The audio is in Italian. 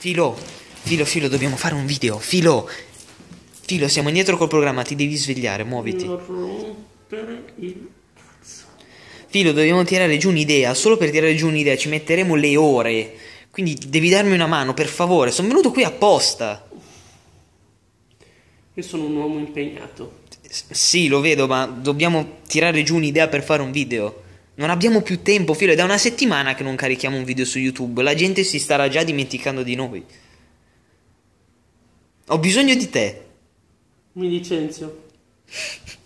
Filo, Filo, Filo, dobbiamo fare un video. Filo, Filo, siamo indietro col programma, ti devi svegliare, muoviti. Filo, dobbiamo tirare giù un'idea. Solo per tirare giù un'idea ci metteremo le ore. Quindi devi darmi una mano, per favore. Sono venuto qui apposta. Io sono un uomo impegnato. S sì, lo vedo, ma dobbiamo tirare giù un'idea per fare un video. Non abbiamo più tempo, filo, è da una settimana che non carichiamo un video su YouTube, la gente si starà già dimenticando di noi. Ho bisogno di te. Mi licenzio.